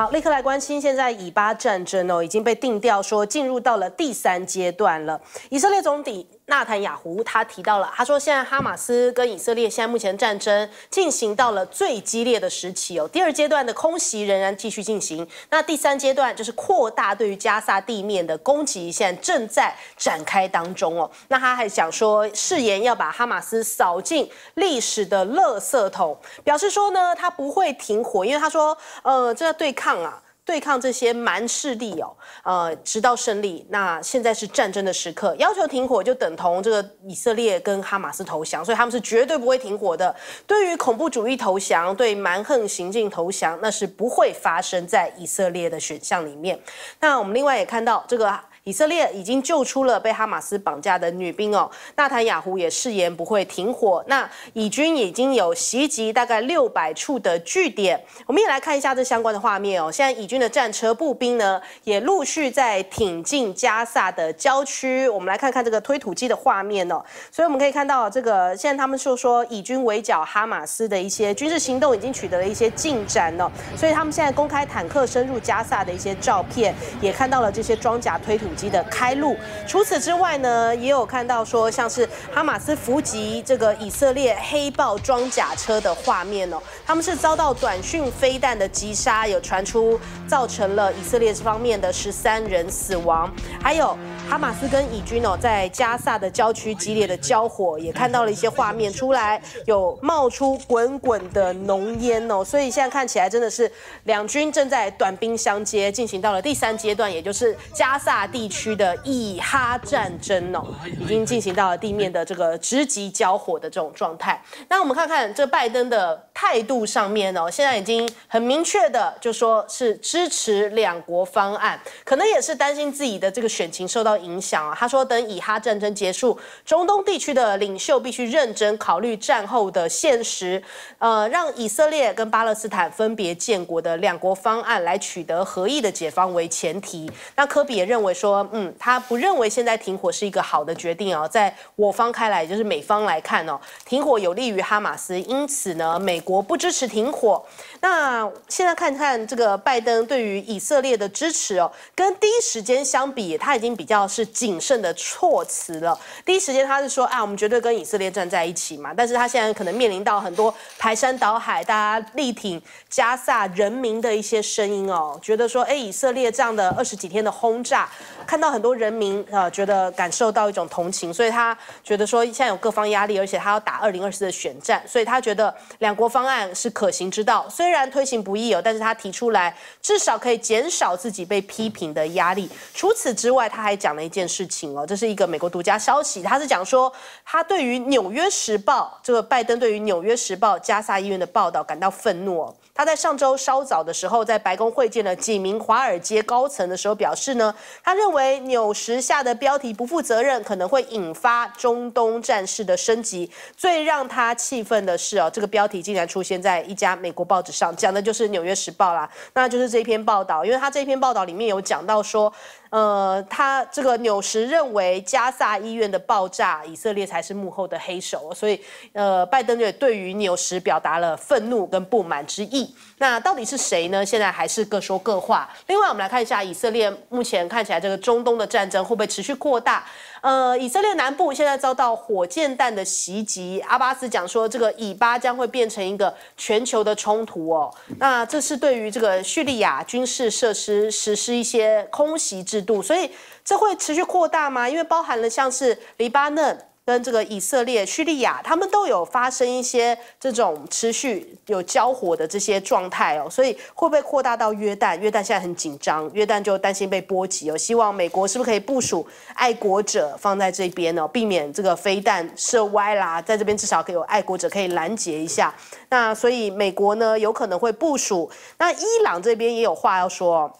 好，立刻来关心，现在以巴战争哦，已经被定调说进入到了第三阶段了。以色列总理。纳坦雅胡他提到了，他说现在哈马斯跟以色列现在目前战争进行到了最激烈的时期哦，第二阶段的空袭仍然继续进行，那第三阶段就是扩大对于加沙地面的攻击，现在正在展开当中哦。那他还讲说誓言要把哈马斯扫进历史的垃圾桶，表示说呢他不会停火，因为他说呃这对抗啊。对抗这些蛮势力哦，呃，直到胜利。那现在是战争的时刻，要求停火就等同这个以色列跟哈马斯投降，所以他们是绝对不会停火的。对于恐怖主义投降，对蛮横行径投降，那是不会发生在以色列的选项里面。那我们另外也看到这个。以色列已经救出了被哈马斯绑架的女兵哦，纳坦雅胡也誓言不会停火。那以军已经有袭击大概六百处的据点，我们也来看一下这相关的画面哦。现在以军的战车、步兵呢，也陆续在挺进加萨的郊区。我们来看看这个推土机的画面哦。所以我们可以看到，这个现在他们就说，以军围剿哈马斯的一些军事行动已经取得了一些进展了。所以他们现在公开坦克深入加萨的一些照片，也看到了这些装甲推土。的开路。除此之外呢，也有看到说，像是哈马斯伏击这个以色列黑豹装甲车的画面哦，他们是遭到短讯飞弹的击杀，有传出造成了以色列这方面的十三人死亡。还有哈马斯跟以军哦，在加萨的郊区激烈的交火，也看到了一些画面出来，有冒出滚滚的浓烟哦，所以现在看起来真的是两军正在短兵相接，进行到了第三阶段，也就是加萨地。地区的以哈战争哦，已经进行到了地面的这个直击交火的这种状态。那我们看看这拜登的态度上面哦，现在已经很明确的就说是支持两国方案，可能也是担心自己的这个选情受到影响啊。他说，等以哈战争结束，中东地区的领袖必须认真考虑战后的现实，呃，让以色列跟巴勒斯坦分别建国的两国方案来取得合意的解放为前提。那科比也认为说。说嗯，他不认为现在停火是一个好的决定哦，在我方开来，也就是美方来看哦，停火有利于哈马斯，因此呢，美国不支持停火。那现在看看这个拜登对于以色列的支持哦，跟第一时间相比，他已经比较是谨慎的措辞了。第一时间他是说啊，我们绝对跟以色列站在一起嘛，但是他现在可能面临到很多排山倒海大家力挺加萨人民的一些声音哦，觉得说哎，以色列这样的二十几天的轰炸。看到很多人民呃觉得感受到一种同情，所以他觉得说现在有各方压力，而且他要打二零二四的选战，所以他觉得两国方案是可行之道。虽然推行不易哦，但是他提出来至少可以减少自己被批评的压力。除此之外，他还讲了一件事情哦，这是一个美国独家消息，他是讲说他对于《纽约时报》这个拜登对于《纽约时报》加萨医院的报道感到愤怒哦。他在上周稍早的时候在白宫会见了几名华尔街高层的时候表示呢，他认为。为纽时下的标题不负责任，可能会引发中东战事的升级。最让他气愤的是，哦，这个标题竟然出现在一家美国报纸上，讲的就是《纽约时报》啦。那就是这篇报道，因为他这篇报道里面有讲到说。呃，他这个纽什认为加萨医院的爆炸，以色列才是幕后的黑手，所以呃，拜登也对于纽什表达了愤怒跟不满之意。那到底是谁呢？现在还是各说各话。另外，我们来看一下以色列目前看起来这个中东的战争会不会持续扩大？呃，以色列南部现在遭到火箭弹的袭击。阿巴斯讲说，这个以巴将会变成一个全球的冲突哦。那这是对于这个叙利亚军事设施实施一些空袭制度，所以这会持续扩大吗？因为包含了像是黎巴嫩。跟这个以色列、叙利亚，他们都有发生一些这种持续有交火的这些状态哦，所以会不会扩大到约旦？约旦现在很紧张，约旦就担心被波及哦，希望美国是不是可以部署爱国者放在这边呢，避免这个飞弹射歪啦，在这边至少可以有爱国者可以拦截一下。那所以美国呢，有可能会部署。那伊朗这边也有话要说。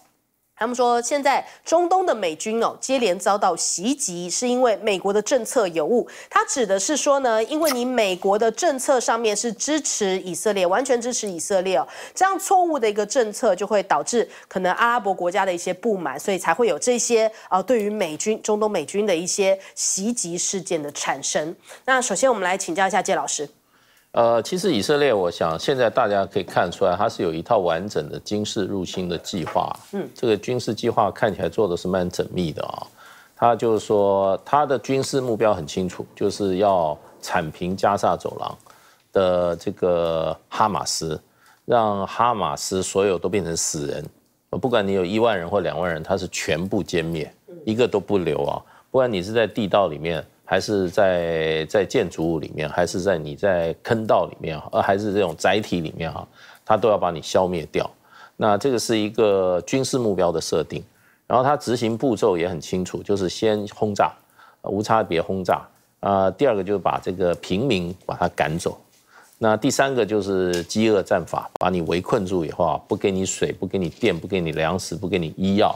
他们说，现在中东的美军哦，接连遭到袭击，是因为美国的政策有误。他指的是说呢，因为你美国的政策上面是支持以色列，完全支持以色列哦，这样错误的一个政策就会导致可能阿拉伯国家的一些不满，所以才会有这些呃，对于美军中东美军的一些袭击事件的产生。那首先我们来请教一下介老师。呃，其实以色列，我想现在大家可以看出来，它是有一套完整的军事入侵的计划。嗯，这个军事计划看起来做的是蛮缜密的啊。他就是说，他的军事目标很清楚，就是要铲平加沙走廊的这个哈马斯，让哈马斯所有都变成死人。不管你有一万人或两万人，他是全部歼灭，一个都不留啊。不管你是在地道里面。还是在在建筑物里面，还是在你在坑道里面啊，呃，还是这种载体里面哈，它都要把你消灭掉。那这个是一个军事目标的设定，然后它执行步骤也很清楚，就是先轰炸，无差别轰炸啊。第二个就是把这个平民把它赶走。那第三个就是饥饿战法，把你围困住以后啊，不给你水，不给你电，不给你粮食，不给你医药。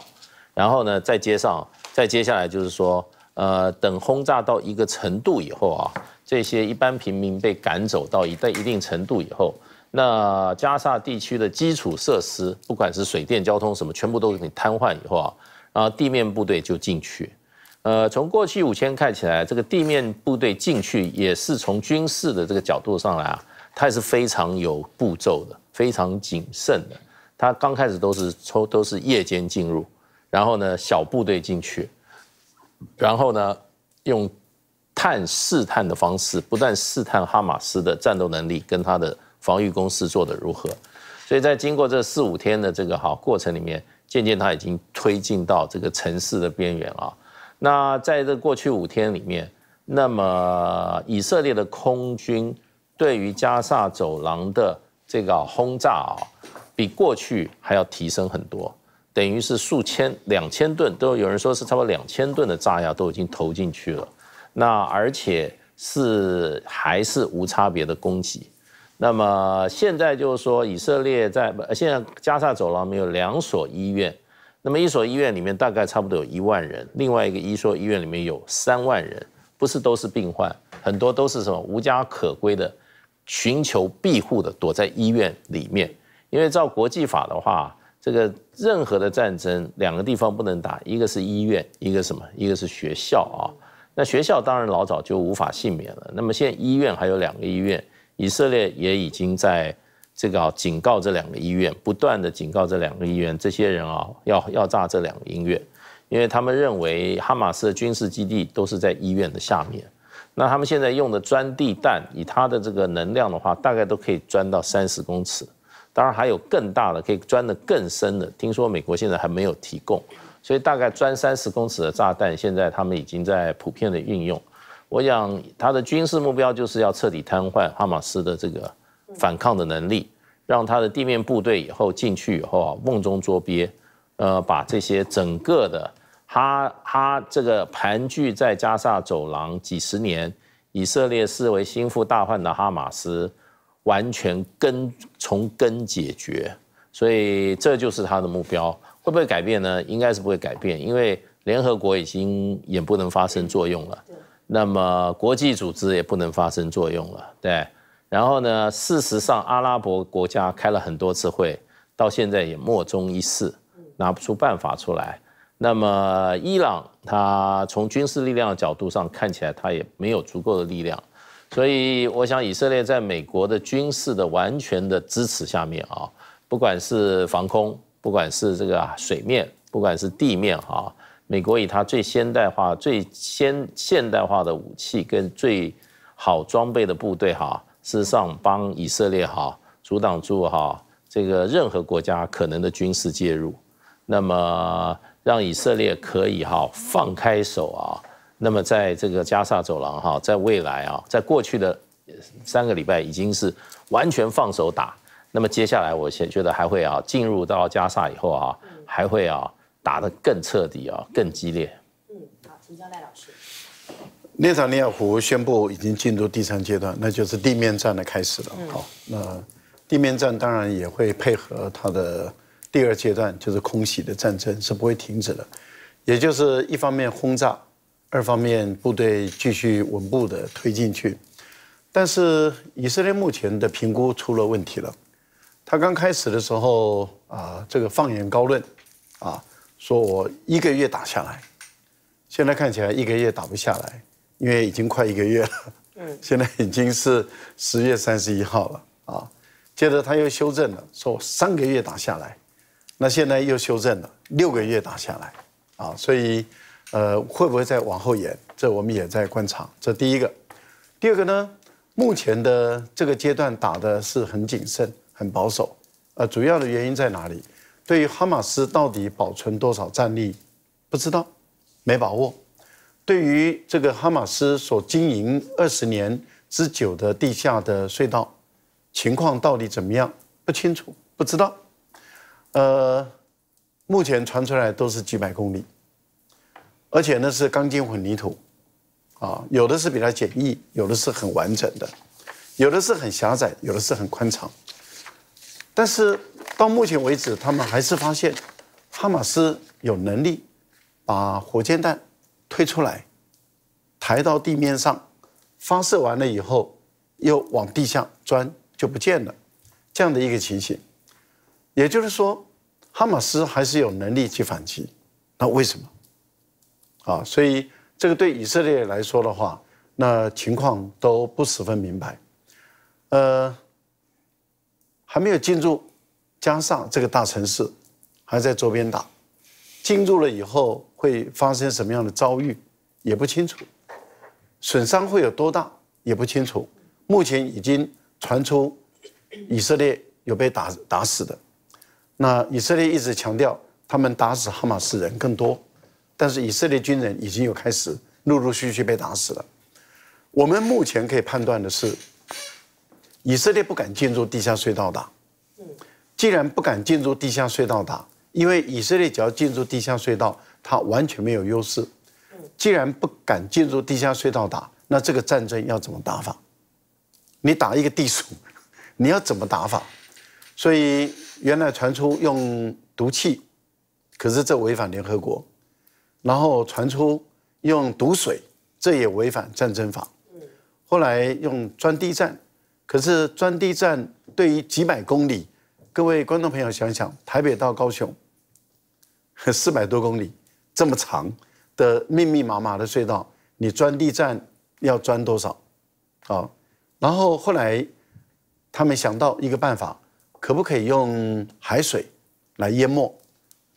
然后呢，再接上，再接下来就是说。呃，等轰炸到一个程度以后啊，这些一般平民被赶走到一在一定程度以后，那加沙地区的基础设施，不管是水电、交通什么，全部都给瘫痪以后啊，然后地面部队就进去。呃，从过去五千看起来，这个地面部队进去也是从军事的这个角度上来啊，它也是非常有步骤的，非常谨慎的。它刚开始都是抽，都是夜间进入，然后呢，小部队进去。然后呢，用探试探的方式，不断试探哈马斯的战斗能力跟他的防御工事做得如何。所以在经过这四五天的这个哈过程里面，渐渐他已经推进到这个城市的边缘啊。那在这过去五天里面，那么以色列的空军对于加沙走廊的这个轰炸啊，比过去还要提升很多。等于是数千、两千吨，都有人说是差不多两千吨的炸药都已经投进去了，那而且是还是无差别的攻击。那么现在就是说，以色列在现在加沙走廊没有两所医院，那么一所医院里面大概差不多有一万人，另外一个一所医院里面有三万人，不是都是病患，很多都是什么无家可归的，寻求庇护的，躲在医院里面，因为照国际法的话。这个任何的战争，两个地方不能打，一个是医院，一个什么？一个是学校啊。那学校当然老早就无法幸免了。那么现在医院还有两个医院，以色列也已经在这个警告这两个医院，不断的警告这两个医院，这些人啊要要炸这两个医院，因为他们认为哈马斯的军事基地都是在医院的下面。那他们现在用的钻地弹，以它的这个能量的话，大概都可以钻到三十公尺。当然还有更大的，可以钻得更深的。听说美国现在还没有提供，所以大概钻三十公尺的炸弹，现在他们已经在普遍的运用。我想他的军事目标就是要彻底瘫痪哈马斯的这个反抗的能力，让他的地面部队以后进去以后啊，瓮中捉鳖。呃，把这些整个的哈哈这个盘踞在加沙走廊几十年，以色列视为心腹大患的哈马斯。完全根从根解决，所以这就是他的目标。会不会改变呢？应该是不会改变，因为联合国已经也不能发生作用了。那么国际组织也不能发生作用了。对，然后呢？事实上，阿拉伯国家开了很多次会，到现在也莫衷一是，拿不出办法出来。那么伊朗，它从军事力量的角度上看起来，它也没有足够的力量。所以，我想以色列在美国的军事的完全的支持下面啊，不管是防空，不管是这个水面，不管是地面哈，美国以它最现代化、最先现代化的武器跟最好装备的部队哈，事实上帮以色列哈阻挡住哈这个任何国家可能的军事介入，那么让以色列可以哈放开手啊。那么，在这个加沙走廊哈，在未来啊，在过去的三个礼拜已经是完全放手打。那么接下来，我先觉得还会啊，进入到加沙以后啊，还会啊打得更彻底啊，更激烈。嗯，好，请交代老师。列塔尼亚胡宣布已经进入第三阶段，那就是地面战的开始了。好，那地面战当然也会配合他的第二阶段，就是空袭的战争是不会停止的，也就是一方面轰炸。二方面，部队继续稳步的推进去，但是以色列目前的评估出了问题了。他刚开始的时候啊，这个放眼高论，啊，说我一个月打下来，现在看起来一个月打不下来，因为已经快一个月了。嗯。现在已经是十月三十一号了啊，接着他又修正了，说三个月打下来，那现在又修正了，六个月打下来啊，所以。呃，会不会再往后延？这我们也在观察。这第一个，第二个呢？目前的这个阶段打的是很谨慎、很保守。呃，主要的原因在哪里？对于哈马斯到底保存多少战力，不知道，没把握。对于这个哈马斯所经营二十年之久的地下的隧道情况到底怎么样，不清楚，不知道。呃，目前传出来都是几百公里。而且呢是钢筋混凝土，啊，有的是比较简易，有的是很完整的，有的是很狭窄，有的是很宽敞。但是到目前为止，他们还是发现哈马斯有能力把火箭弹推出来，抬到地面上，发射完了以后又往地下钻就不见了，这样的一个情形。也就是说，哈马斯还是有能力去反击。那为什么？啊，所以这个对以色列来说的话，那情况都不十分明白，呃，还没有进入加上这个大城市，还在周边打，进入了以后会发生什么样的遭遇也不清楚，损伤会有多大也不清楚。目前已经传出以色列有被打打死的，那以色列一直强调他们打死哈马斯人更多。但是以色列军人已经有开始陆陆续续被打死了。我们目前可以判断的是，以色列不敢进入地下隧道打。既然不敢进入地下隧道打，因为以色列只要进入地下隧道，它完全没有优势。既然不敢进入地下隧道打，那这个战争要怎么打法？你打一个地鼠，你要怎么打法？所以原来传出用毒气，可是这违反联合国。然后传出用毒水，这也违反战争法。后来用钻地战，可是钻地战对于几百公里，各位观众朋友想想，台北到高雄四百多公里这么长的密密麻麻的隧道，你钻地战要钻多少？啊，然后后来他们想到一个办法，可不可以用海水来淹没？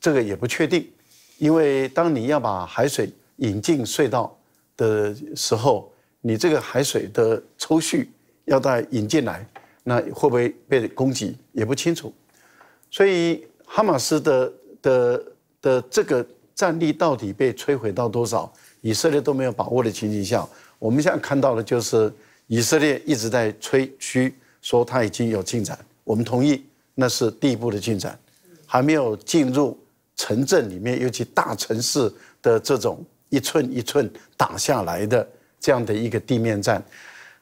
这个也不确定。因为当你要把海水引进隧道的时候，你这个海水的抽蓄要再引进来，那会不会被攻击也不清楚。所以哈马斯的的的这个战力到底被摧毁到多少，以色列都没有把握的情景下，我们现在看到的就是以色列一直在吹嘘说它已经有进展。我们同意，那是第一步的进展，还没有进入。城镇里面，尤其大城市的这种一寸一寸打下来的这样的一个地面战，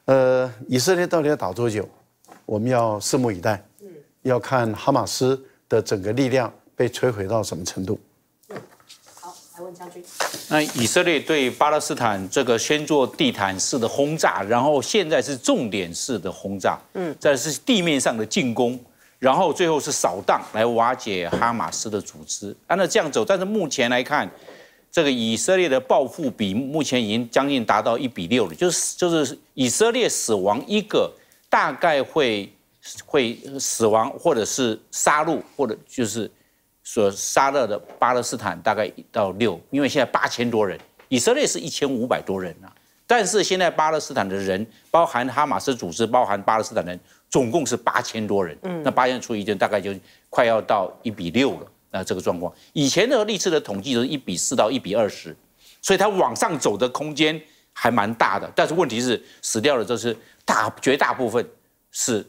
呃，以色列到底要打多久？我们要拭目以待，要看哈马斯的整个力量被摧毁到什么程度。好，来问将军。那以色列对巴勒斯坦这个先做地毯式的轰炸，然后现在是重点式的轰炸，嗯，再是地面上的进攻。然后最后是扫荡来瓦解哈马斯的组织，按照这样走，但是目前来看，这个以色列的报复比目前已经将近达到一比六了，就是就是以色列死亡一个，大概会会死亡或者是杀戮或者就是所杀了的巴勒斯坦大概到六，因为现在八千多人，以色列是一千五百多人啊。但是现在巴勒斯坦的人，包含哈马斯组织，包含巴勒斯坦人，总共是八千多人。嗯，那八千除以一，大概就快要到一比六了。那这个状况，以前的历次的统计都是一比四到一比二十，所以它往上走的空间还蛮大的。但是问题是，死掉的这是大绝大部分是，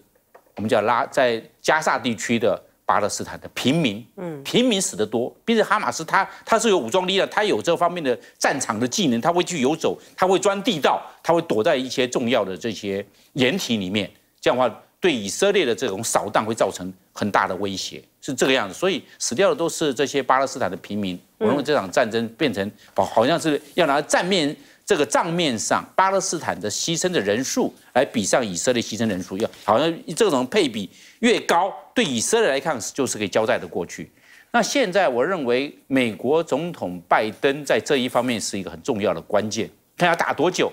我们叫拉在加沙地区的。巴勒斯坦的平民，嗯，平民死的多，并且哈马斯他他是有武装力量，他有这方面的战场的技能，他会去游走，他会钻地道，他会躲在一些重要的这些掩体里面，这样的话对以色列的这种扫荡会造成很大的威胁，是这个样子。所以死掉的都是这些巴勒斯坦的平民。我认为这场战争变成，哦，好像是要拿战面这个账面上巴勒斯坦的牺牲的人数来比上以色列牺牲人数，要好像这种配比越高。对以色列来看，就是可以交代的过去。那现在，我认为美国总统拜登在这一方面是一个很重要的关键。他要打多久，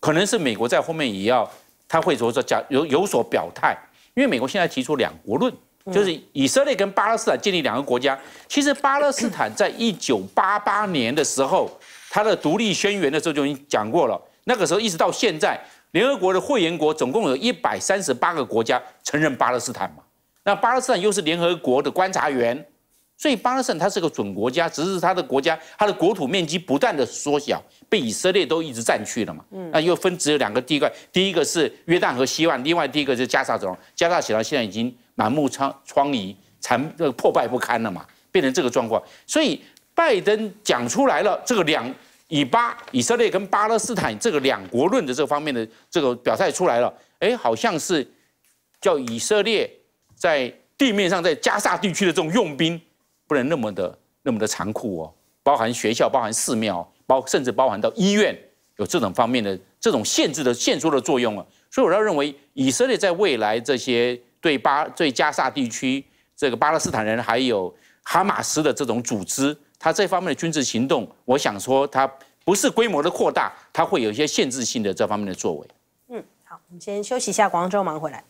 可能是美国在后面也要他会说说讲有有所表态，因为美国现在提出两国论，就是以色列跟巴勒斯坦建立两个国家。其实巴勒斯坦在一九八八年的时候，他的独立宣言的时候就已经讲过了。那个时候一直到现在，联合国的会员国总共有一百三十八个国家承认巴勒斯坦嘛。那巴勒斯坦又是联合国的观察员，所以巴勒斯坦它是个准国家，只是它的国家，它的国土面积不断的缩小，被以色列都一直占去了嘛。嗯。那又分只有两个地块，第一个是约旦和西岸，另外第一个是加沙走廊。加沙走廊现在已经满目疮疮痍，残呃破败不堪了嘛，变成这个状况。所以拜登讲出来了这个两以巴以色列跟巴勒斯坦这个两国论的这方面的这个表态出来了，哎，好像是叫以色列。在地面上，在加沙地区的这种用兵，不能那么的那么的残酷哦，包含学校、包含寺庙，包甚至包含到医院，有这种方面的这种限制的、限缩的作用啊。所以，我要认为以色列在未来这些对巴、对加沙地区这个巴勒斯坦人，还有哈马斯的这种组织，他这方面的军事行动，我想说，他不是规模的扩大，他会有一些限制性的这方面的作为。嗯，好，我们先休息一下，广告之后忙回来。